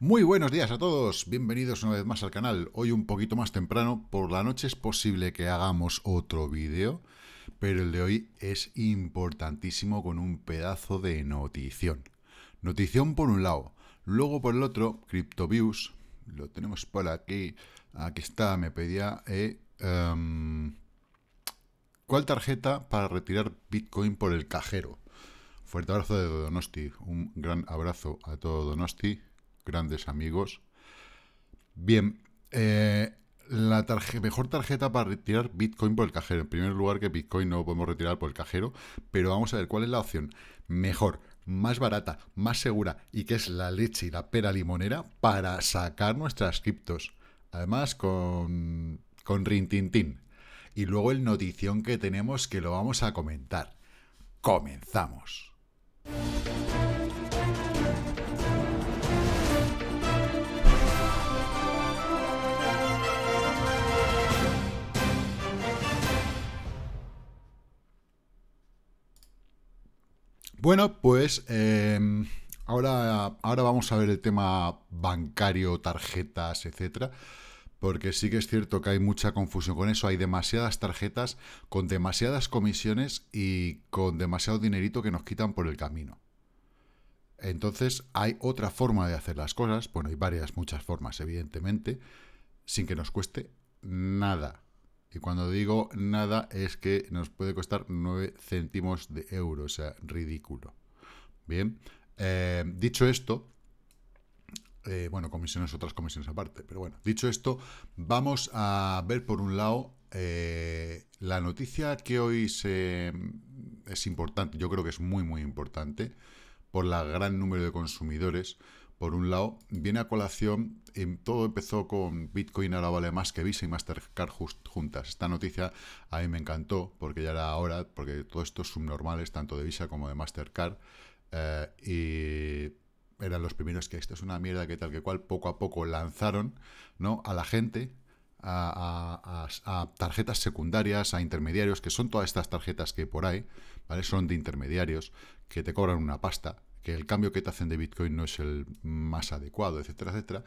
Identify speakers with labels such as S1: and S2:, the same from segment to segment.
S1: Muy buenos días a todos, bienvenidos una vez más al canal. Hoy un poquito más temprano, por la noche es posible que hagamos otro vídeo, pero el de hoy es importantísimo con un pedazo de notición. Notición por un lado, luego por el otro, CryptoViews, lo tenemos por aquí, aquí está, me pedía... Eh, em, ¿Cuál tarjeta para retirar Bitcoin por el cajero? Fuerte abrazo de Donosti, un gran abrazo a todo Donosti grandes amigos. Bien, eh, la mejor tarjeta para retirar Bitcoin por el cajero. En primer lugar, que Bitcoin no podemos retirar por el cajero, pero vamos a ver cuál es la opción mejor, más barata, más segura y que es la leche y la pera limonera para sacar nuestras criptos. Además, con, con Rintintín. Y luego el notición que tenemos que lo vamos a comentar. Comenzamos. Bueno, pues em, ahora, ahora vamos a ver el tema bancario, tarjetas, etcétera porque sí que es cierto que hay mucha confusión con eso, hay demasiadas tarjetas con demasiadas comisiones y con demasiado dinerito que nos quitan por el camino. Entonces hay otra forma de hacer las cosas, bueno, hay varias, muchas formas, evidentemente, sin que nos cueste nada. Y cuando digo nada es que nos puede costar 9 céntimos de euro, o sea, ridículo. Bien, eh, dicho esto, eh, bueno, comisiones, otras comisiones aparte, pero bueno, dicho esto, vamos a ver por un lado eh, la noticia que hoy se, es importante, yo creo que es muy, muy importante, por la gran número de consumidores por un lado, viene a colación, eh, todo empezó con Bitcoin ahora vale más que Visa y Mastercard juntas. Esta noticia a mí me encantó, porque ya era ahora, porque todo esto es subnormales, tanto de Visa como de Mastercard, eh, y eran los primeros que esto es una mierda, que tal que cual, poco a poco lanzaron ¿no? a la gente a, tarjetas secundarias, a intermediarios, que son todas estas tarjetas que hay por ahí, ¿vale? Son de intermediarios que te cobran una pasta, que el cambio que te hacen de Bitcoin no es el más adecuado, etcétera, etcétera.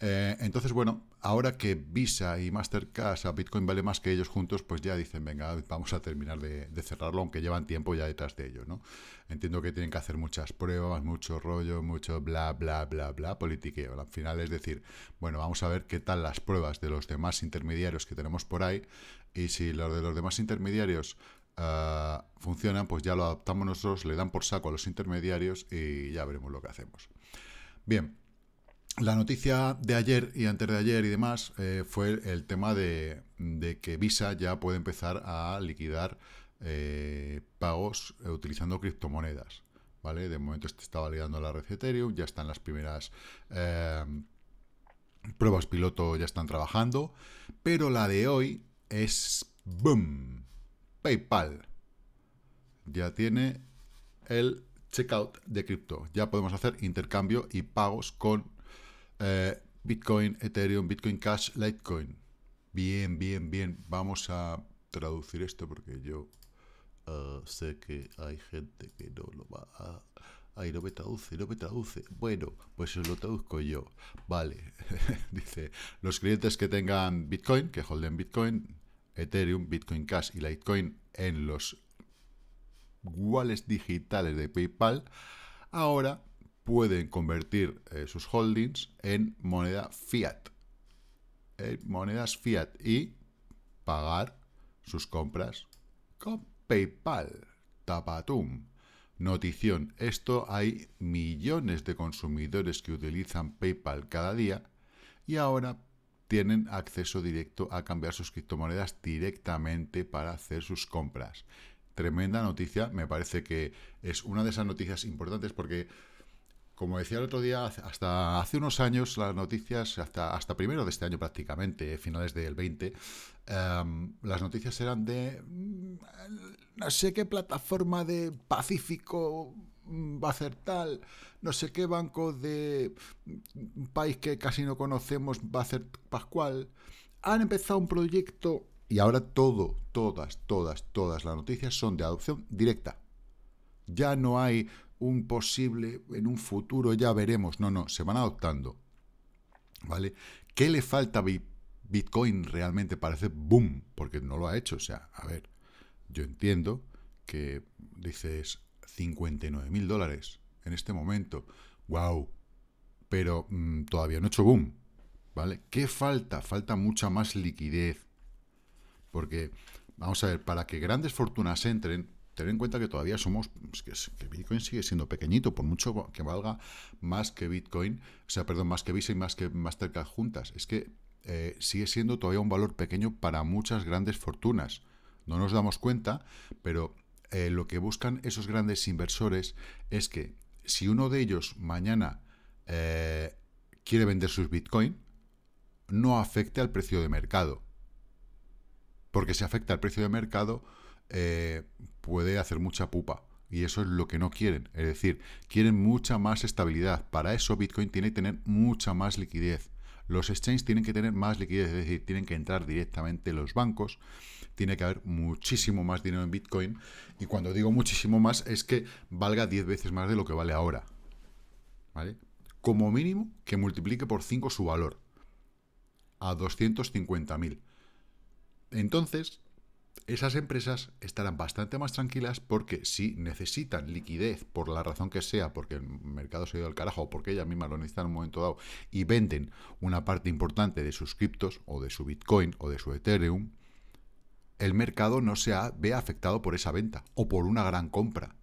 S1: Eh, entonces, bueno, ahora que Visa y Mastercard, a Bitcoin vale más que ellos juntos, pues ya dicen, venga, vamos a terminar de, cerrarlo, aunque llevan tiempo ya detrás de ellos, ¿no? Entiendo que tienen que hacer muchas pruebas, mucho rollo, mucho bla, bla, bla, bla, politiqueo. Al final es decir, bueno, vamos a ver qué tal las pruebas de los demás intermediarios que tenemos por ahí, y si los de los demás intermediarios eh, funcionan, pues ya lo adaptamos nosotros, le dan por saco a los intermediarios y ya veremos lo que hacemos. Bien, la noticia de ayer y antes de ayer y demás eh, fue el tema de, que Visa ya puede empezar a liquidar eh, pagos utilizando criptomonedas. ¿Vale? De momento está validando la red Ethereum, ya están las primeras pruebas piloto, ya están trabajando, pero la de hoy es boom, PayPal. Ya tiene el checkout de cripto. Ya podemos hacer intercambio y pagos con eh, Bitcoin, Ethereum, Bitcoin Cash, Litecoin. Bien, bien, bien. Vamos a traducir esto porque yo eh, sé que hay gente que no lo va a... Ay, no me traduce, no me traduce. Bueno, pues yo lo traduzco yo. Vale, dice, los clientes que tengan Bitcoin, que holden Bitcoin, Ethereum, Bitcoin Cash y Litecoin en los wallets digitales de PayPal, ahora pueden convertir eh, sus holdings en moneda fiat. monedas fiat y pagar sus compras con PayPal. Tapatum. Notición, esto hay millones de consumidores que utilizan PayPal cada día y ahora tienen acceso directo a cambiar sus criptomonedas directamente para hacer sus compras. Tremenda noticia, me parece que es una de esas noticias importantes porque, como decía el otro día, hasta hace unos años las noticias, hasta, hasta primero de este año prácticamente, finales del 20, em, las noticias eran de mm, no sé qué plataforma de Pacífico Mm, va a hacer tal, no sé qué banco de un país que casi no conocemos va a hacer Pascual. Han empezado un proyecto y ahora todo, todas, todas, todas las noticias son de adopción directa. Ya no hay un posible, en un futuro ya veremos, no, no, se van adoptando. ¿Vale? ¿Qué le falta a Bitcoin realmente parece boom? Porque no lo ha hecho, o sea, a ver, yo entiendo que dices, 59 mil dólares en este momento. ¡Wow! Pero mm, todavía no he hecho boom. ¿Vale? ¿Qué falta? Falta mucha más liquidez. Porque, vamos a ver, para que grandes fortunas entren, tener en cuenta que todavía somos, que, que, Bitcoin sigue siendo pequeñito, por mucho que valga más que Bitcoin, o sea, perdón, más que Visa y más que Mastercard juntas, es que eh, sigue siendo todavía un valor pequeño para muchas grandes fortunas. No nos damos cuenta, pero eh, lo que buscan esos grandes inversores es que si uno de ellos mañana eh, quiere vender sus Bitcoin, no afecte al precio de mercado. Porque si afecta al precio de mercado, eh, puede hacer mucha pupa. Y eso es lo que no quieren. Es decir, quieren mucha más estabilidad. Para eso Bitcoin tiene que tener mucha más liquidez los exchanges tienen que tener más liquidez, es decir, tienen que entrar directamente los bancos, tiene que haber muchísimo más dinero en Bitcoin, y cuando digo muchísimo más es que valga 10 veces más de lo que vale ahora. ¿Vale? Como mínimo que multiplique por 5 su valor, a 250.000. Entonces, esas empresas estarán bastante más tranquilas porque si necesitan liquidez por la razón que sea, porque el mercado se ha ido al carajo o porque ellas mismas lo necesitan en un momento dado y venden una parte importante de sus criptos o de su Bitcoin o de su Ethereum, el mercado no se ve afectado por esa venta o por una gran compra.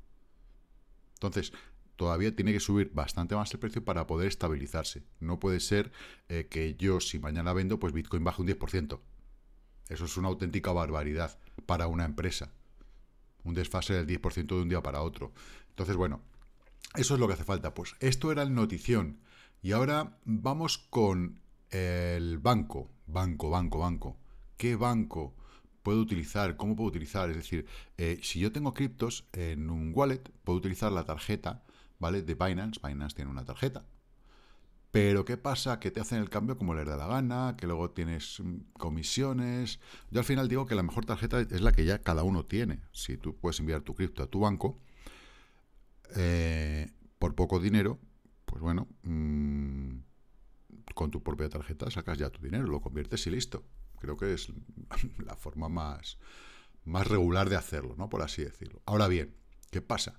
S1: Entonces, todavía tiene que subir bastante más el precio para poder estabilizarse. No puede ser eh, que yo, si mañana vendo, pues Bitcoin baje un 10%. Eso es una auténtica barbaridad para una empresa. Un desfase del 10% de un día para otro. Entonces, bueno, eso es lo que hace falta. Pues esto era el notición. Y ahora vamos con el banco. Banco, banco, banco. ¿Qué banco puedo utilizar? ¿Cómo puedo utilizar? Es decir, eh, si yo tengo criptos en un wallet, puedo utilizar la tarjeta, ¿vale? De Binance. Binance tiene una tarjeta pero ¿qué pasa? Que te hacen el cambio como les da la gana, que luego tienes mm, comisiones. Yo al final digo que la mejor tarjeta es la que ya cada uno tiene. Si tú puedes enviar tu cripto a tu banco eh, por poco dinero, pues bueno, mm, con tu propia tarjeta sacas ya tu dinero, lo conviertes y listo. Creo que es la forma más, más regular de hacerlo, ¿no? Por así decirlo. Ahora bien, ¿qué pasa?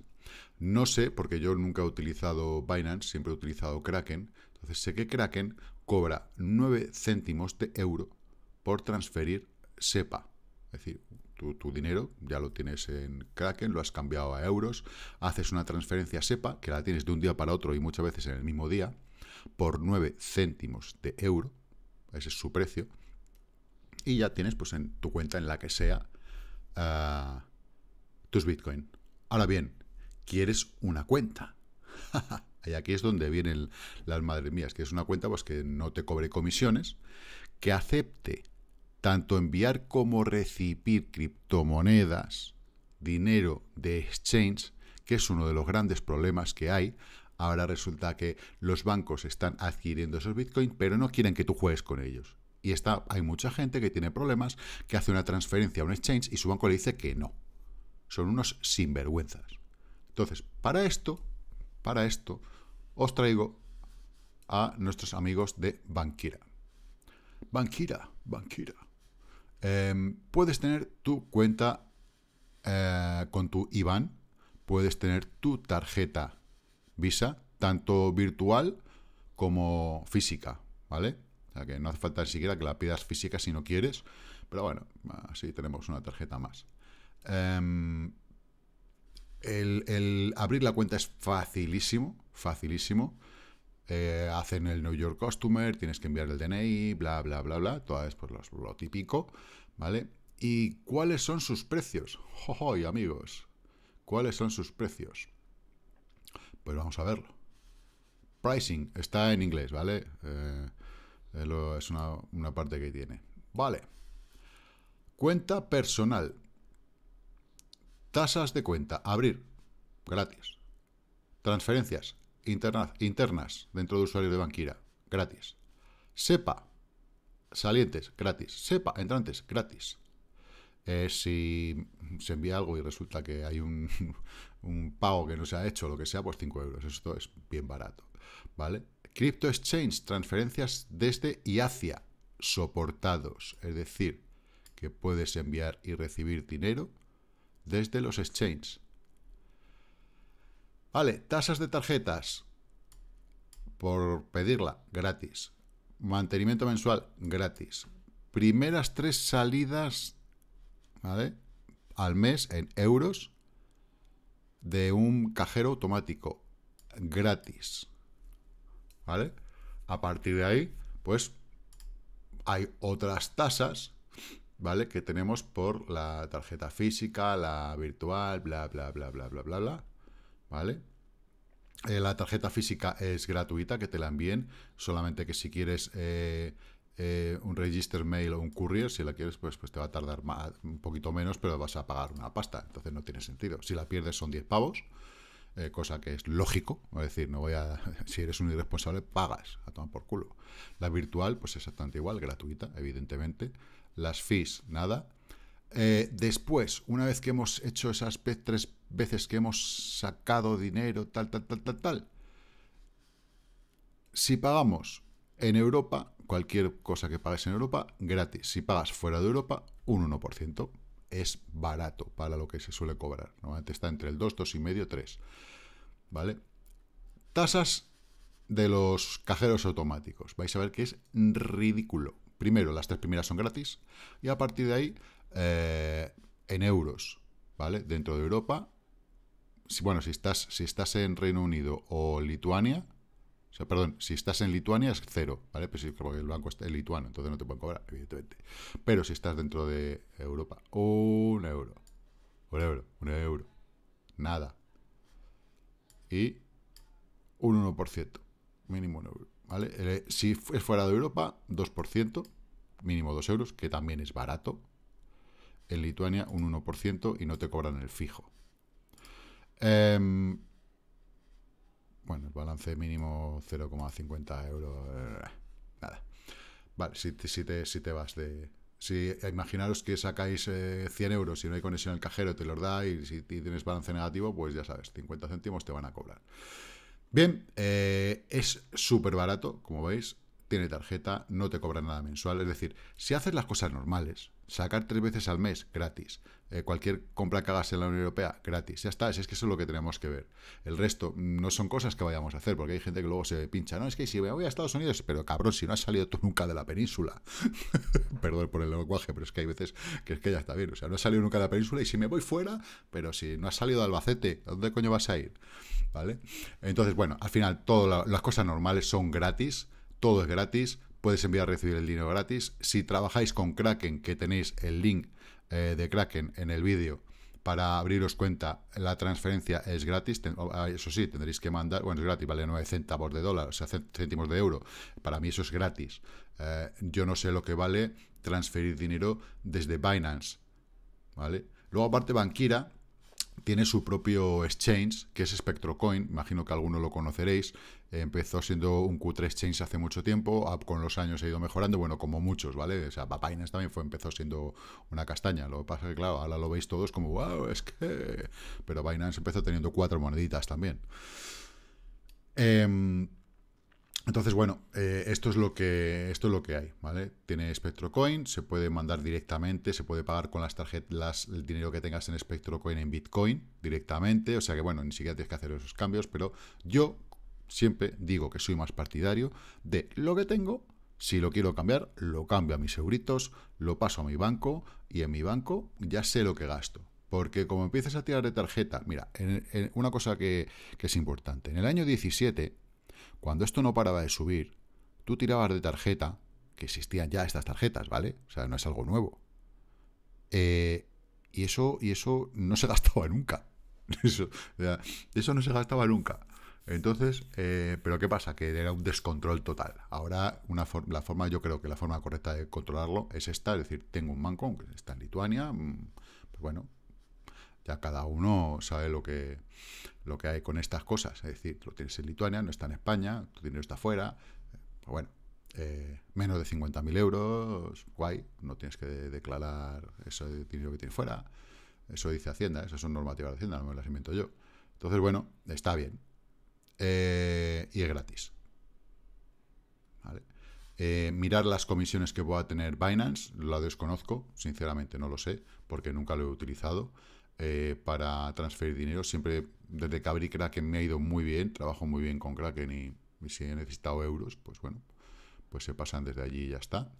S1: No sé, porque yo nunca he utilizado Binance, siempre he utilizado Kraken entonces sé que Kraken cobra 9 céntimos de euro por transferir SEPA. Es decir, tu, dinero ya lo tienes en Kraken, lo has cambiado a euros, haces una transferencia SEPA, que la tienes de un día para otro y muchas veces en el mismo día, por 9 céntimos de euro, ese es su precio, y ya tienes pues en tu cuenta en la que sea ah, tus Bitcoin. Ahora bien, quieres una cuenta. Y aquí es donde vienen las madres mías, que es una cuenta pues, que no te cobre comisiones, que acepte tanto enviar como recibir criptomonedas, dinero de exchange, que es uno de los grandes problemas que hay. Ahora resulta que los bancos están adquiriendo esos bitcoins, pero no quieren que tú juegues con ellos. Y está, hay mucha gente que tiene problemas, que hace una transferencia a un exchange y su banco le dice que no. Son unos sinvergüenzas. Entonces, para esto, para esto, os traigo a nuestros amigos de Bankira. Bankira, Bankira. Em, puedes tener tu cuenta eh, con tu IBAN, puedes tener tu tarjeta Visa, tanto virtual como física, ¿vale? O sea que no hace falta ni siquiera que la pidas física si no quieres, pero bueno, así tenemos una tarjeta más. Em, el abrir la cuenta es facilísimo, facilísimo. Eh, hacen el New York Customer, tienes que enviar el DNI, bla, bla, bla, bla, todo es pues, lo, típico, ¿vale? ¿Y cuáles son sus precios? ¡Jojoy, amigos! ¿Cuáles son sus precios? Pues vamos a verlo. Pricing está en inglés, ¿vale? Eh, es una, una parte que tiene. Vale. Cuenta personal. Tasas de cuenta. Abrir. Gratis. Transferencias internas dentro de usuario de Banquira, gratis. SEPA, salientes, gratis. SEPA, entrantes, gratis. Eh, si se envía algo y resulta que hay un, pago que no se ha hecho, lo que sea, pues 5 euros. Esto es bien barato, ¿vale? Crypto Exchange, transferencias desde y hacia soportados. Es decir, que puedes enviar y recibir dinero desde los exchanges. Vale, tasas de tarjetas. Por pedirla, gratis. Mantenimiento mensual, gratis. Primeras tres salidas, ¿vale? Al mes en euros de un cajero automático, gratis. ¿Vale? A partir de ahí, pues hay otras tasas, ¿vale? Que tenemos por la tarjeta física, la virtual, bla, bla, bla, bla, bla, bla, bla. ¿vale? Eh, la tarjeta física es gratuita, que te la envíen, solamente que si quieres eh, eh, un register mail o un courier, si la quieres, pues, pues te va a tardar un poquito menos, pero vas a pagar una pasta, entonces no tiene sentido. Si la pierdes son 10 pavos, cosa que es lógico, es decir, no voy a, si eres un irresponsable, pagas, a tomar por culo. La virtual, pues exactamente igual, gratuita, evidentemente. Las fees, nada. Eh, después, una vez que hemos hecho esas tres veces que hemos sacado dinero, tal, tal, tal, tal, tal, si pagamos en Europa, cualquier cosa que pagues en Europa, gratis. Si pagas fuera de Europa, un 1%. Es barato para lo que se suele cobrar. Normalmente está entre el 2, 2,5, 3. ¿Vale? Tasas de los cajeros automáticos. Vais a ver que es ridículo. Primero, las tres primeras son gratis y a partir de ahí eh, en euros, ¿vale? Dentro de Europa, bueno, si estás, si estás en Reino Unido o Lituania, o sea, perdón, si estás en Lituania es cero, ¿vale? Pero pues si, porque el banco es lituano, entonces no te pueden cobrar, evidentemente. Pero si estás dentro de Europa, un euro, un euro, un euro, nada. Y un 1%, mínimo un euro, ¿vale? Eh, si es fuera de Europa, 2%, mínimo 2 euros, que también es barato, en Lituania un 1% y no te cobran el fijo. Em, bueno, el balance mínimo 0,50 euros. Eh, nada. Vale, si te, si vas de... Si imaginaros que sacáis 100 eh, euros y no hay conexión al cajero, te los da y si tienes balance negativo, pues ya sabes, 50 céntimos te van a cobrar. Bien, eh, es súper barato, como veis tiene tarjeta, no te cobra nada mensual. Es decir, si haces las cosas normales, sacar tres veces al mes, gratis. Eh, cualquier compra que hagas en la Unión Europea, gratis. Ya está, es, que eso es lo que tenemos que ver. El resto mm, no son cosas que vayamos a hacer, porque hay gente que luego se pincha. No, es que si me voy a Estados Unidos, pero cabrón, si no has salido tú nunca de la península. Perdón por el lenguaje, pero es que hay veces que es que ya está bien. O sea, no has salido nunca de la península y si me voy fuera, pero si no has salido de Albacete, ¿a dónde coño vas a ir? ¿Vale? Entonces, bueno, al final, todas las cosas normales son gratis todo es gratis, puedes enviar y recibir el dinero gratis. Si trabajáis con Kraken, que tenéis el link eh, de Kraken en el vídeo para abriros cuenta, la transferencia es gratis. Oh, ah, eso sí, tendréis que mandar, bueno, es gratis, vale 9 centavos de dólar, o sea, céntimos de euro. Para mí eso es gratis. Eh, yo no sé lo que vale transferir dinero desde Binance, ¿vale? Luego, aparte, Banquira tiene su propio exchange, que es SpectroCoin, imagino que alguno lo conoceréis, Empezó siendo un Q3 Change hace mucho tiempo, con los años ha ido mejorando, bueno, como muchos, ¿vale? O sea, Binance también fue, empezó siendo una castaña. Lo que pasa es que, claro, ahora lo veis todos como, wow, es que... Pero Binance empezó teniendo cuatro moneditas también. Em, entonces, bueno, eh, esto, es lo que, esto es lo que hay, ¿vale? Tiene SpectroCoin, se puede mandar directamente, se puede pagar con las tarjetas, el dinero que tengas en SpectroCoin en Bitcoin directamente, o sea que, bueno, ni siquiera tienes que hacer esos cambios, pero yo Siempre digo que soy más partidario de lo que tengo, si lo quiero cambiar, lo cambio a mis euritos, lo paso a mi banco y en mi banco ya sé lo que gasto. Porque como empiezas a tirar de tarjeta, mira, en, una cosa que, es importante, en el año 17, cuando esto no paraba de subir, tú tirabas de tarjeta, que existían ya estas tarjetas, ¿vale? O sea, no es algo nuevo. Eh, y, eso, y eso no se gastaba nunca. Eso, eso no se gastaba nunca. Entonces, eh, pero ¿qué pasa? Que era un descontrol total. Ahora, una la forma, yo creo que la forma correcta de controlarlo es esta, es decir, tengo un banco, que está en Lituania, mm, pues bueno, ya cada uno sabe lo que, lo que hay con estas cosas. Es decir, lo tienes en Lituania, no está en España, tu dinero está fuera, eh, pues bueno, eh, menos de 50.000 euros, guay, no tienes que declarar eso de dinero que tienes fuera. Eso dice Hacienda, eso son normativas de Hacienda, no me las invento yo. Entonces, bueno, está bien. Eh, y es gratis. Eh, mirar las comisiones que pueda tener Binance, lo desconozco, sinceramente no lo sé, porque nunca lo he utilizado eh, para transferir dinero. Siempre desde que abrí Kraken me ha ido muy bien, trabajo muy bien con Kraken y, si he necesitado euros, pues bueno, pues se pasan desde allí y ya está.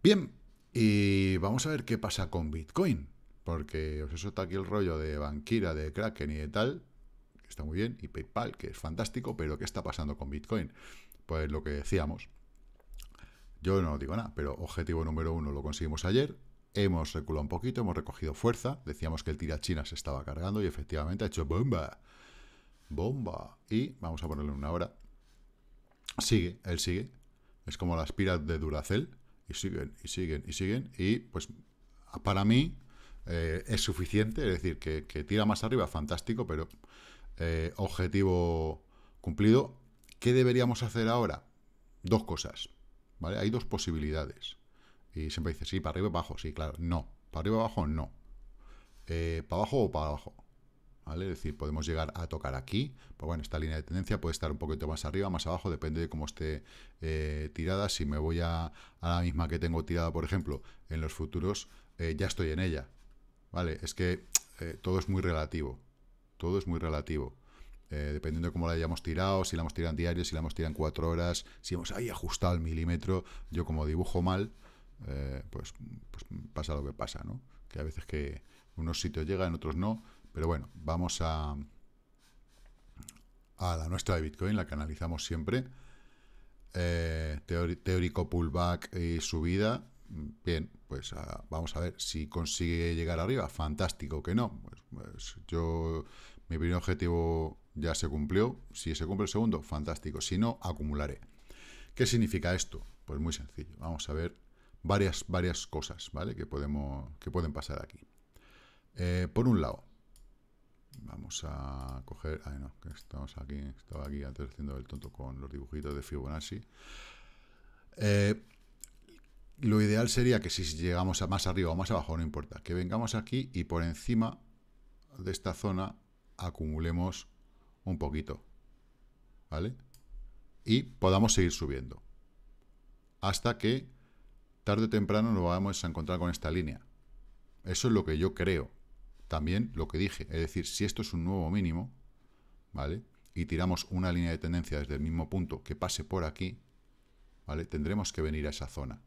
S1: Bien, y vamos a ver qué pasa con Bitcoin, porque eso está aquí el rollo de Banquira, de Kraken y de tal, está muy bien, y PayPal, que es fantástico, pero ¿qué está pasando con Bitcoin? Pues lo que decíamos, yo no digo nada, pero objetivo número uno lo conseguimos ayer, hemos reculado un poquito, hemos recogido fuerza, decíamos que el tira China se estaba cargando y efectivamente ha hecho bomba, bomba, y vamos a ponerle una hora, sigue, él sigue, es como las piras de Duracel, y siguen, y siguen, y siguen, y pues para mí eh, es suficiente, es decir, que, tira más arriba, fantástico, pero eh, objetivo cumplido. ¿Qué deberíamos hacer ahora? Dos cosas. ¿vale? Hay dos posibilidades. Y siempre dice sí, para arriba o abajo. Sí, claro. No. Para arriba abajo, no. Eh, para abajo o para abajo. ¿Vale? Es decir, podemos llegar a tocar aquí, pues bueno, esta línea de tendencia puede estar un poquito más arriba, más abajo, depende de cómo esté eh, tirada. Si me voy a, la misma que tengo tirada, por ejemplo, en los futuros, ya estoy en ella, ¿vale? Es que todo es muy relativo, todo es muy relativo. Eh, dependiendo de cómo la hayamos tirado, si la hemos tirado en diario, si la hemos tirado en cuatro horas, si hemos ahí ajustado el milímetro, yo como dibujo mal, eh, pues, pues, pasa lo que pasa, ¿no? Que a veces que unos sitios llegan, otros no, pero bueno, vamos a, a la nuestra de Bitcoin, la que analizamos siempre. Eh, teórico pullback y subida, Bien, pues ah, vamos a ver si consigue llegar arriba. Fantástico, que no. Pues, pues, yo, mi primer objetivo ya se cumplió. Si se cumple el segundo, fantástico. Si no, acumularé. ¿Qué significa esto? Pues muy sencillo. Vamos a ver varias, varias cosas, ¿vale? Que, podemos, que pueden pasar aquí. Eh, por un lado, vamos a coger... Ay, no, que estamos aquí, estaba aquí antes haciendo el tonto con los dibujitos de Fibonacci. Eh, lo ideal sería que si llegamos a más arriba o más abajo, no importa, que vengamos aquí y por encima de esta zona acumulemos un poquito, ¿vale? Y podamos seguir subiendo. Hasta que tarde o temprano nos vamos a encontrar con esta línea. Eso es lo que yo creo. También lo que dije, es decir, si esto es un nuevo mínimo, ¿vale? Y tiramos una línea de tendencia desde el mismo punto que pase por aquí, ¿vale? Tendremos que venir a esa zona.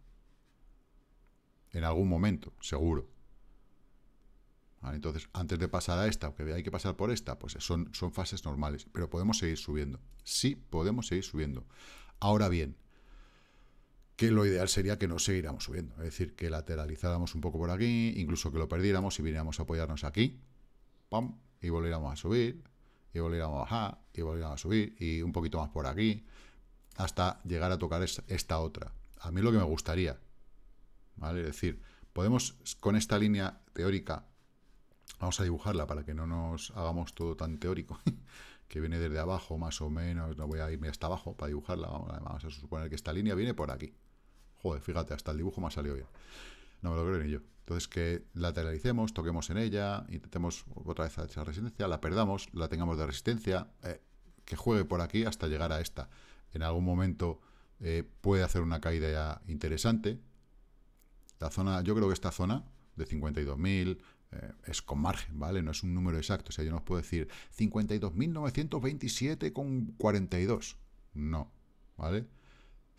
S1: En algún momento, seguro. Entonces, antes de pasar a esta, que hay que pasar por esta, pues son, son fases normales, pero podemos seguir subiendo. Sí, podemos seguir subiendo. Ahora bien, que lo ideal sería que no seguiéramos subiendo, es decir, que lateralizáramos un poco por aquí, incluso que lo perdiéramos y viniéramos a apoyarnos aquí, pam, y volviéramos a subir, y volviéramos a bajar, y volviéramos a subir, y un poquito más por aquí, hasta llegar a tocar esta otra. A mí lo que me gustaría, es decir, podemos con esta línea teórica, vamos a dibujarla para que no nos hagamos todo tan teórico, que viene desde abajo más o menos, no voy a irme hasta abajo para dibujarla, vamos a suponer que esta línea viene por aquí. Joder, fíjate, hasta el dibujo me ha salido bien. No me lo creo ni yo. Entonces que lateralicemos, toquemos en ella, intentemos otra vez a esa resistencia, la perdamos, la tengamos de resistencia, eh, que juegue por aquí hasta llegar a esta. En algún momento eh, puede hacer una caída ya interesante, zona, yo creo que esta zona de 52.000 eh, es con margen, ¿vale? No es un número exacto. O sea, yo no puedo decir 52.927,42. No, ¿vale?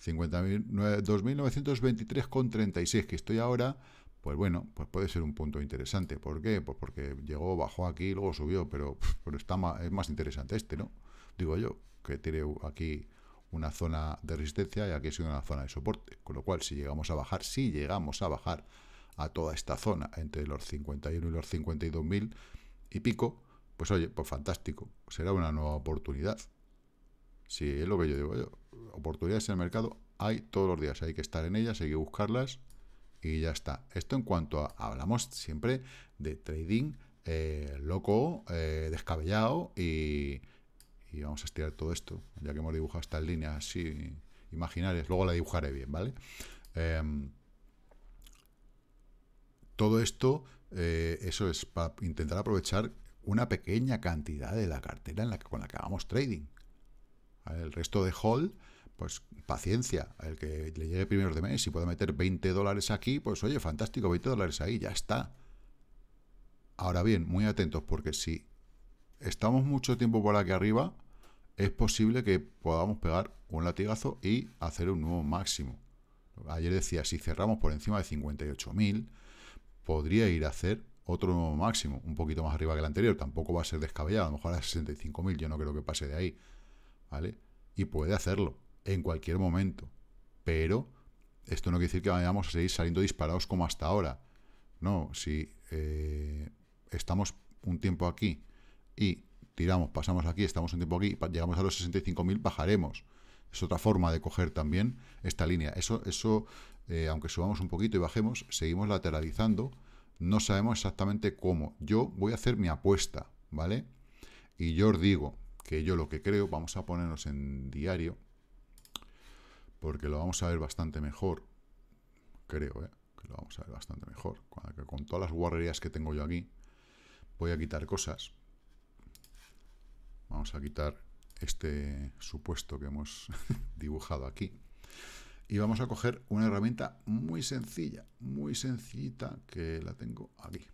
S1: 923 con que estoy ahora, pues bueno, pues puede ser un punto interesante. ¿Por qué? Pues porque llegó, bajó aquí, luego subió, pero, pero está es más interesante este, ¿no? Digo yo, que tiene aquí una zona de resistencia y aquí ha sido una zona de soporte. Con lo cual, si llegamos a bajar, si llegamos a bajar a toda esta zona entre los 51 y los 52.000 mil y pico, pues oye, pues fantástico, será una nueva oportunidad. Si es lo que yo digo oportunidades en el mercado hay todos los días, hay que estar en ellas, hay que buscarlas y ya está. Esto en cuanto a, hablamos siempre de trading eh, loco, eh, descabellado y y vamos a estirar todo esto, ya que hemos dibujado estas líneas así imaginarias, luego la dibujaré bien, ¿vale? Em, todo esto, eh, eso es para intentar aprovechar una pequeña cantidad de la cartera en la que, con la que hagamos trading. El resto de hold... pues paciencia, el que le llegue primero de mes y pueda meter 20 dólares aquí, pues oye, fantástico, 20 dólares ahí, ya está. Ahora bien, muy atentos, porque si estamos mucho tiempo por aquí arriba, es posible que podamos pegar un latigazo y hacer un nuevo máximo. Ayer decía, si cerramos por encima de 58.000, podría ir a hacer otro nuevo máximo, un poquito más arriba que el anterior, tampoco va a ser descabellado, a lo mejor a 65.000, yo no creo que pase de ahí, ¿vale? Y puede hacerlo en cualquier momento, pero esto no quiere decir que vayamos a seguir saliendo disparados como hasta ahora. No, si eh, estamos un tiempo aquí y tiramos, pasamos aquí, estamos un tiempo aquí, llegamos a los 65.000, bajaremos. Es otra forma de coger también esta línea. Eso, eso eh, aunque subamos un poquito y bajemos, seguimos lateralizando. No sabemos exactamente cómo. Yo voy a hacer mi apuesta, ¿vale? Y yo os digo que yo lo que creo, vamos a ponernos en diario, porque lo vamos a ver bastante mejor, creo, ¿eh? Que lo vamos a ver bastante mejor. con todas las guarrerías que tengo yo aquí, voy a quitar cosas Vamos a quitar este supuesto que hemos dibujado aquí. Y vamos a coger una herramienta muy sencilla, muy sencillita, que la tengo aquí.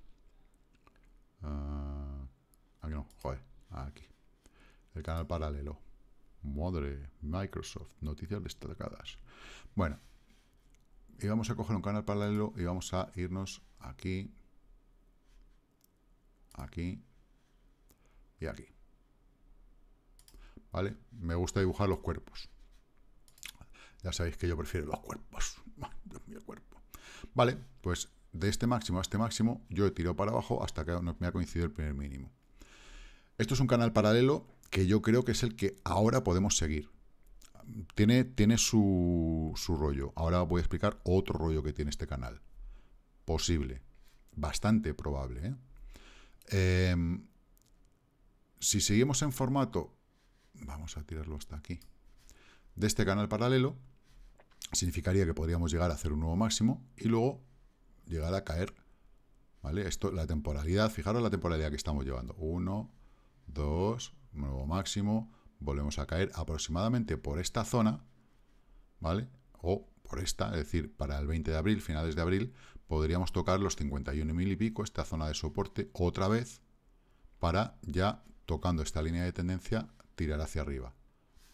S1: Ah, aquí no, joder, aquí. El canal paralelo. Madre, Microsoft, noticias destacadas. Bueno, y vamos a coger un canal paralelo y vamos a irnos aquí, aquí y aquí. ¿vale? Me gusta dibujar los cuerpos. Ya sabéis que yo prefiero los cuerpos. Dios cuerpo. Vale, pues de este máximo a este máximo yo he tirado para abajo hasta que me ha coincidido el primer mínimo. Esto es un canal paralelo que yo creo que es el que ahora podemos seguir. Tiene, tiene su, rollo. Ahora voy a explicar otro rollo que tiene este canal. Posible. Bastante probable. ¿eh? Em, si seguimos en formato Vamos a tirarlo hasta aquí. De este canal paralelo, significaría que podríamos llegar a hacer un nuevo máximo y luego llegar a caer. ¿Vale? Esto, la temporalidad, fijaros la temporalidad que estamos llevando. 1, 2, nuevo máximo, volvemos a caer aproximadamente por esta zona, ¿vale? O por esta, es decir, para el 20 de abril, finales de abril, podríamos tocar los 51 mil y pico, esta zona de soporte, otra vez, para ya tocando esta línea de tendencia, tirar hacia arriba.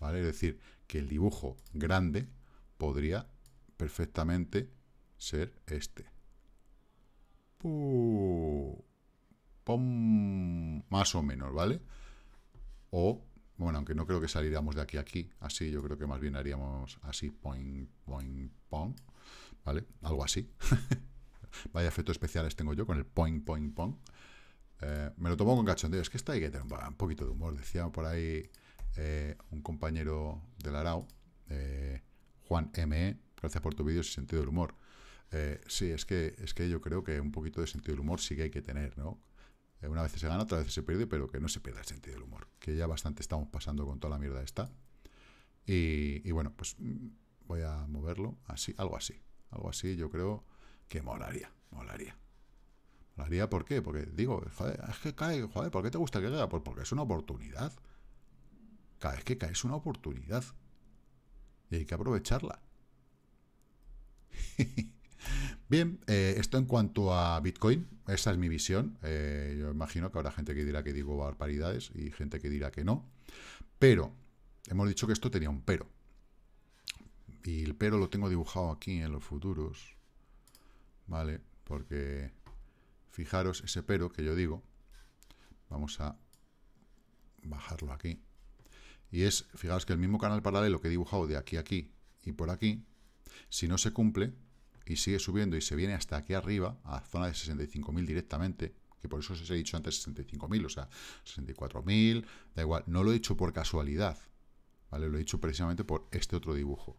S1: ¿Vale? Es decir, que el dibujo grande podría perfectamente ser este. Más o menos, ¿vale? O, bueno, aunque no creo que saliéramos de aquí a aquí, así, yo creo que más bien haríamos así, point, point, pong, ¿vale? Algo así. Vaya efectos especiales tengo yo con el point, point, pong. Eh, me lo tomo con cachondeo. Es que está hay que tener un poquito de humor. Decía por ahí eh, un compañero del Arau, eh, Juan M. E, gracias por tu vídeo y sentido del humor. sí, es que, es que yo creo que un poquito de sentido del humor sí que hay que tener, ¿no? una vez se gana, otra vez se pierde, pero que no se pierda el sentido del humor. Que ya bastante estamos pasando con toda la mierda esta. Y, y bueno, pues mm, voy a moverlo así, algo así. Algo así yo creo que molaría, molaría. Lo haría ¿por qué? Porque digo, joder, es que cae, joder, ¿por qué te gusta que caiga? Pues porque es una oportunidad. Cada vez que cae es una oportunidad. Y hay que aprovecharla. Bien, eh, esto en cuanto a Bitcoin, esa es mi visión. Eh, yo imagino que habrá gente que dirá que digo barbaridades y gente que dirá que no. Pero, hemos dicho que esto tenía un pero. Y el pero lo tengo dibujado aquí en los futuros. ¿Vale? Porque Fijaros ese pero que yo digo. Vamos a bajarlo aquí. Y es, fijaros que el mismo canal paralelo que he dibujado de aquí a aquí y por aquí, si no se cumple y sigue subiendo y se viene hasta aquí arriba, a zona de 65.000 directamente, que por eso os he dicho antes 65.000, o sea, 64.000, da igual, no lo he dicho por casualidad, ¿vale? Lo he dicho precisamente por este otro dibujo.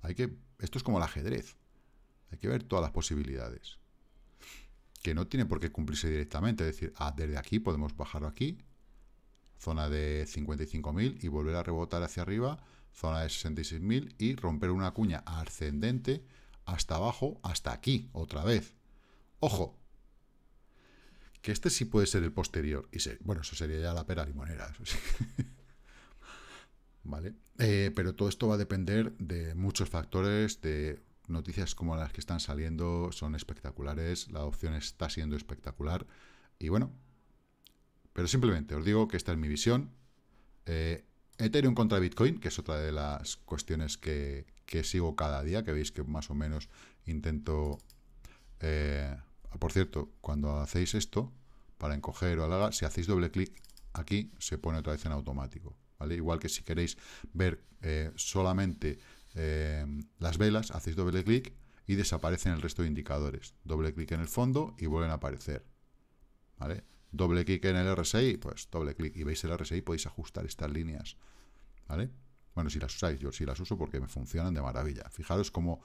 S1: Hay que, esto es como el ajedrez, hay que ver todas las posibilidades que no tiene por qué cumplirse directamente. Es decir, ah, desde aquí podemos bajarlo aquí, zona de 55.000 y volver a rebotar hacia arriba, zona de 66.000 y romper una cuña ascendente hasta abajo, hasta aquí, otra vez. ¡Ojo! Que este sí puede ser el posterior. Y bueno, eso sería ya la pera limonera, sí. ¿Vale? Eh, pero todo esto va a depender de muchos factores, de noticias como las que están saliendo son espectaculares, la adopción está siendo espectacular y bueno, pero simplemente os digo que esta es mi visión. Eh, Ethereum contra Bitcoin, que es otra de las cuestiones que, sigo cada día, que veis que más o menos intento... Eh, por cierto, cuando hacéis esto, para encoger o alargar, si hacéis doble clic aquí, se pone otra vez en automático. ¿vale? Igual que si queréis ver eh, solamente eh, las velas, hacéis doble clic y desaparecen el resto de indicadores. Doble clic en el fondo y vuelven a aparecer. ¿Vale? Doble clic en el RSI, pues doble clic y veis el RSI, podéis ajustar estas líneas. ¿Vale? Bueno, si las usáis, yo si las uso porque me funcionan de maravilla. Fijaros cómo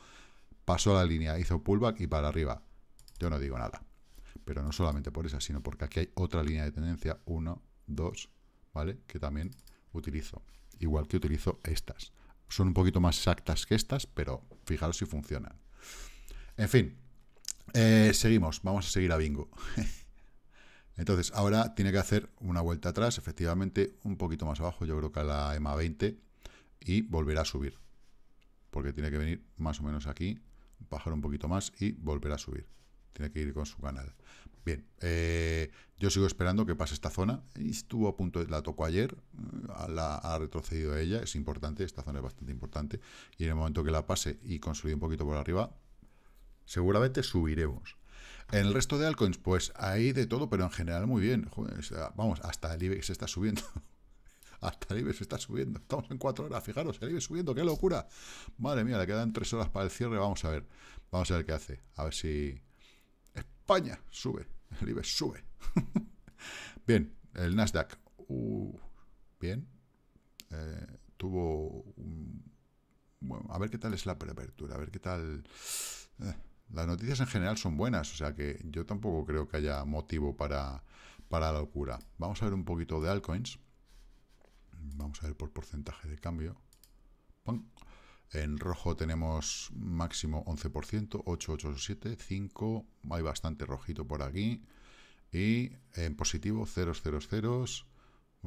S1: pasó la línea, hizo pullback y para arriba. Yo no digo nada. Pero no solamente por esa, sino porque aquí hay otra línea de tendencia, 1, 2, ¿vale? Que también utilizo. Igual que utilizo estas. Son un poquito más exactas que estas, pero fijaros si funcionan. En fin, eh, seguimos, vamos a seguir a Bingo. Entonces, ahora tiene que hacer una vuelta atrás, efectivamente, un poquito más abajo, yo creo que a la EMA 20, y volverá a subir. Porque tiene que venir más o menos aquí, bajar un poquito más y volver a subir. Tiene que ir con su canal. Bien, eh, yo sigo esperando que pase esta zona. Estuvo a punto, de, la tocó ayer, la ha retrocedido ella, es importante, esta zona es bastante importante, y en el momento que la pase y consolide un poquito por arriba, seguramente subiremos. En el resto de altcoins, pues ahí de todo, pero en general muy bien. vamos, hasta el IBEX se está subiendo. hasta el IBEX se está subiendo. Estamos en cuatro horas, fijaros, el IBEX subiendo, qué locura. Madre mía, le quedan tres horas para el cierre, vamos a ver. Vamos a ver qué hace. A ver si... España sube, el IBEX sube. bien, el Nasdaq. Uh, bien. Eh, tuvo a ver qué tal es la preapertura, a ver qué tal... Eh, las noticias en general son buenas, o sea que yo tampoco creo que haya motivo para, la locura. Vamos a ver un poquito de altcoins. Vamos a ver por porcentaje de cambio. En rojo tenemos máximo 11%, 8, 8, 7, 5, hay bastante rojito por aquí. Y en positivo 0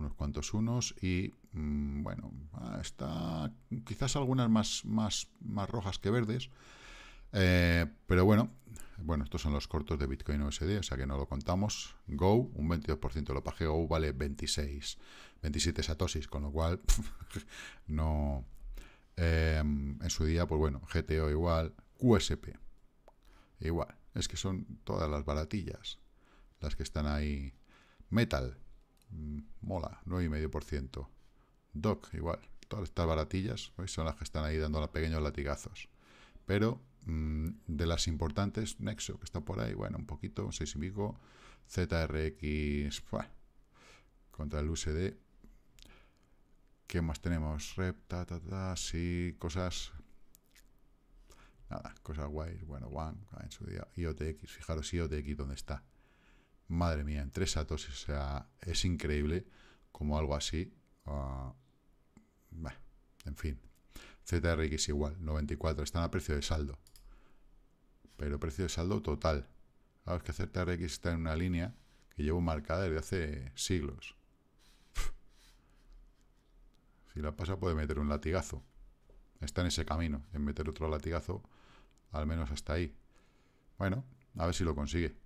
S1: unos cuantos unos y mm, bueno, ah, está quizás algunas más, más, más rojas que verdes, eh, pero bueno, bueno, estos son los cortos de Bitcoin USD, o sea que no lo contamos. Go, un 22%, lo pague Go vale 26, 27 satosis, con lo cual no... Eh, en su día, pues bueno, GTO igual, QSP igual, es que son todas las baratillas las que están ahí. Metal, Mm, mola, medio ciento DOC igual, todas estas baratillas son las que están ahí dando pequeños latigazos. Pero mm, de las importantes, Nexo, que está por ahí, bueno, un poquito, 6 y pico, ZRX, contra el USD. ¿Qué más tenemos? Rep, ta, ta, ta, sí, cosas... Nada, cosas guays, bueno, One, IOTX, fijaros IOTX dónde está. Madre mía, en tres atos, o sea, es increíble como algo así. Ah, bueno, en fin, ZRX igual, 94, están a precio de saldo. Pero precio de saldo total. Ahora es que ZRX está en una línea que llevo marcada desde hace siglos. Si la pasa puede meter un latigazo. Está en ese camino, en meter otro latigazo, al menos hasta ahí. Bueno, a ver si lo consigue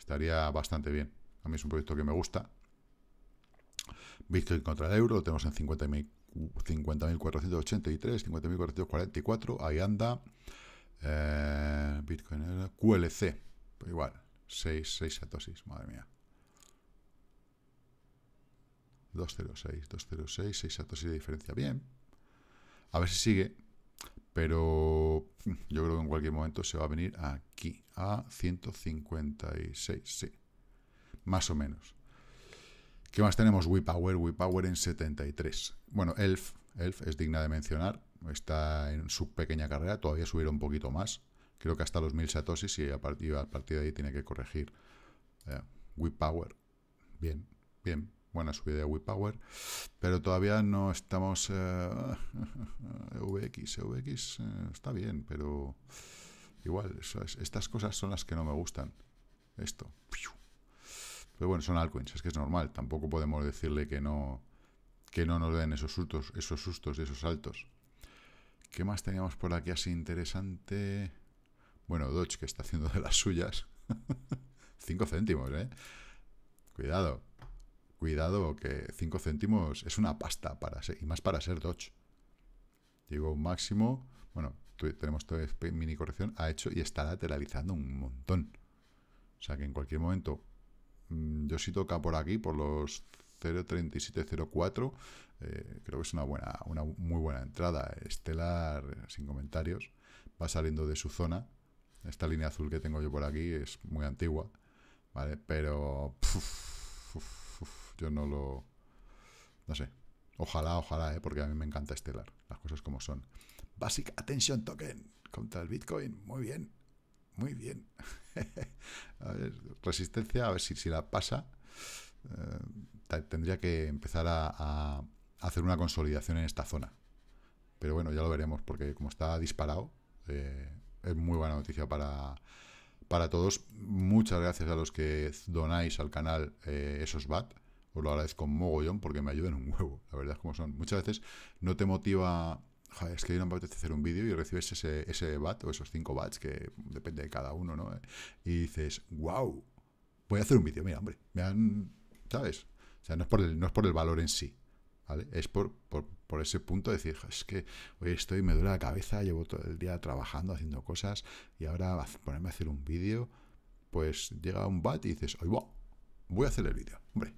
S1: estaría bastante bien. A mí es un proyecto que me gusta. Bitcoin contra el euro, lo tenemos en 50.483, 50.444, ahí anda. Eh, Bitcoin eh, QLC, pues igual, 6, 6 satosis, madre mía. 206, 206, 6 satosis de diferencia, bien. A ver si sigue, pero mm, yo creo que en cualquier momento se va a venir aquí, a 156, sí. Más o menos. ¿Qué más tenemos? WePower, power en 73. Bueno, Elf, Elf es digna de mencionar. Está en su pequeña carrera, todavía subirá un poquito más. Creo que hasta los 1000 satosis y a partir, de ahí tiene que corregir. Eh, power. bien, bien, buena subida de Power, pero todavía no estamos... Eh, VX, VX eh, está bien, pero igual, estas cosas son las que no me gustan. Esto. Pero bueno, son altcoins, es que es normal, tampoco podemos decirle que no, que no nos den esos sustos, esos sustos y esos saltos. ¿Qué más teníamos por aquí así interesante? Bueno, Dodge que está haciendo de las suyas. 5 céntimos, ¿eh? Cuidado cuidado que 5 céntimos es una pasta para ser, y más para ser Dodge. Digo un máximo, bueno, tenemos toda mini corrección, ha hecho y está lateralizando un montón. O sea que en cualquier momento, mm, yo si toca por aquí, por los 0.3704, eh, creo que es una buena, una muy buena entrada. Estelar, sin comentarios, va saliendo de su zona. Esta línea azul que tengo yo por aquí es muy antigua, ¿vale? Pero... Yo no lo... No sé. Ojalá, ojalá, ¿eh? porque a mí me encanta estelar Las cosas como son. Basic Attention Token contra el Bitcoin. Muy bien. Muy bien. a ver, resistencia, a ver si, si la pasa. Eh, tendría que empezar a, hacer una consolidación en esta zona. Pero bueno, ya lo veremos, porque como está disparado, eh, es muy buena noticia para, todos. Muchas gracias a los que donáis al canal eh, esos bat os lo agradezco mogollón porque me ayudan un huevo, la verdad es como son. Muchas veces no te motiva, joder, es que no me apetece hacer un vídeo y recibes ese, ese bat o esos cinco bats que depende de cada uno, ¿no? Y dices, wow, voy a hacer un vídeo, mira, hombre, me ¿sabes? O sea, no es por el, no es por el valor en sí, ¿Vale? Es por, ese punto de decir, es que hoy estoy, me duele la cabeza, llevo todo el día trabajando, haciendo cosas, y ahora ponerme a hacer un vídeo, pues llega un bat y dices, ¡oye! wow! voy a hacer el vídeo, hombre.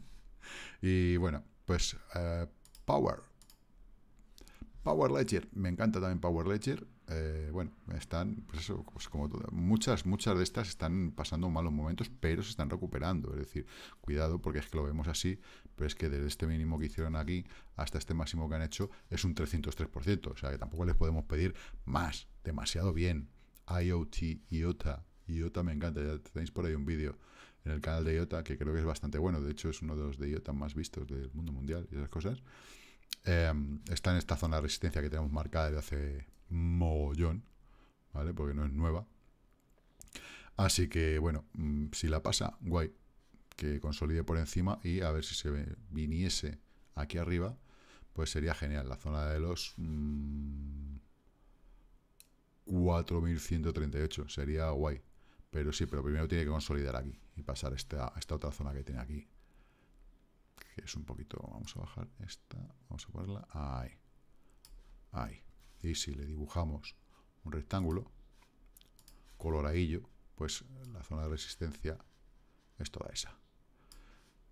S1: y bueno, pues eh, Power. Power Ledger, me encanta también Power Ledger. Eh, bueno, están, pues eso, pues como todas, muchas, muchas de estas están pasando malos momentos, pero se están recuperando. Es decir, cuidado, porque es que lo vemos así, pero es que desde este mínimo que hicieron aquí hasta este máximo que han hecho es un 303%. O sea que tampoco les podemos pedir más, demasiado bien. IoT, IOTA, IOTA me encanta, ya tenéis por ahí un vídeo en el canal de IOTA, que creo que es bastante bueno, de hecho es uno de los de IOTA más vistos del mundo mundial y esas cosas, em, está en esta zona de resistencia que tenemos marcada desde hace mollón. ¿vale? Porque no es nueva. Así que, bueno, mm, si la pasa, guay, que consolide por encima y a ver si se viniese aquí arriba, pues sería genial. La zona de los 4.138 mm, sería guay. Pero sí, pero primero tiene que consolidar aquí y pasar esta, esta otra zona que tiene aquí. Que es un poquito... Vamos a bajar esta. Vamos a ponerla ahí. Ahí. Y si le dibujamos un rectángulo coloradillo, pues la zona de resistencia es toda esa.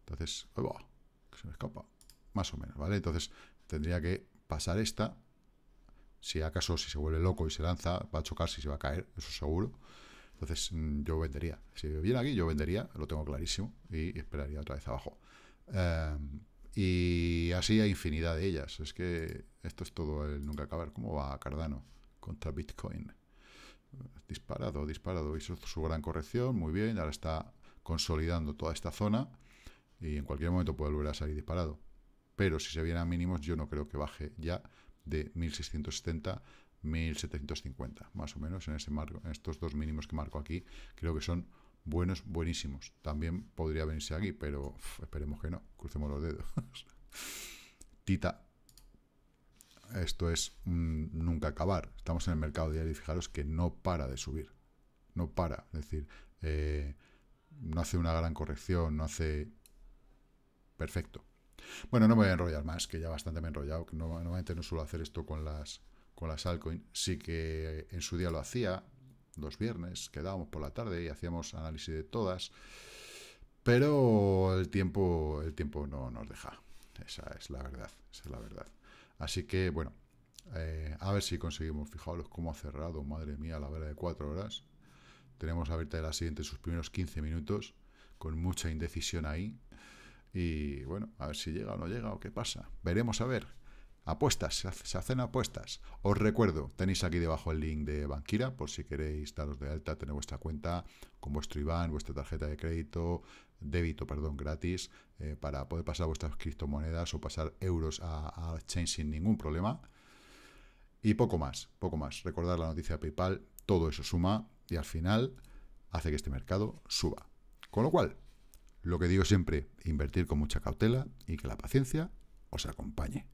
S1: Entonces, que se me escapa. Más o menos, ¿vale? Entonces tendría que pasar esta. Si acaso, si se vuelve loco y se lanza, va a chocar si se va a caer, eso seguro. Entonces mm, yo vendería. Si viene aquí, yo vendería, lo tengo clarísimo, y esperaría otra vez abajo. Em, y así hay infinidad de ellas. Es que esto es todo el nunca acabar. ¿Cómo va Cardano contra Bitcoin? Disparado, disparado. Hizo su gran corrección, muy bien. Ahora está consolidando toda esta zona y en cualquier momento puede volver a salir disparado. Pero si se viene a mínimos, yo no creo que baje ya de 1670 1750, más o menos, en, ese marco, en estos dos mínimos que marco aquí, creo que son buenos, buenísimos. También podría venirse aquí, pero esperemos que no, crucemos los dedos. Tita, esto es nunca acabar. Estamos en el mercado diario y fijaros que no para de subir, no para, es decir, eh, no hace una gran corrección, no hace... Perfecto. Bueno, no voy a enrollar más, que ya bastante me he enrollado. Normalmente no suelo hacer esto con las las altcoins, sí que en su día lo hacía, los viernes, quedábamos por la tarde y hacíamos análisis de todas, pero el tiempo, el tiempo no nos deja. Esa es la verdad, esa es la verdad. Así que, bueno, eh, a ver si conseguimos, fijaos cómo ha cerrado, madre mía, la verdad de cuatro horas. Tenemos abierta la siguiente sus primeros 15 minutos, con mucha indecisión ahí. Y bueno, a ver si llega o no llega o qué pasa. Veremos a ver apuestas, se hacen apuestas. Os recuerdo, tenéis aquí debajo el link de Banquira, por si queréis daros de alta, tener vuestra cuenta con vuestro IBAN, vuestra tarjeta de crédito, débito, perdón, gratis, eh, para poder pasar vuestras criptomonedas o pasar euros a, a Chain sin ningún problema. Y poco más, poco más. Recordar la noticia de PayPal, todo eso suma y al final hace que este mercado suba. Con lo cual, lo que digo siempre, invertir con mucha cautela y que la paciencia os acompañe.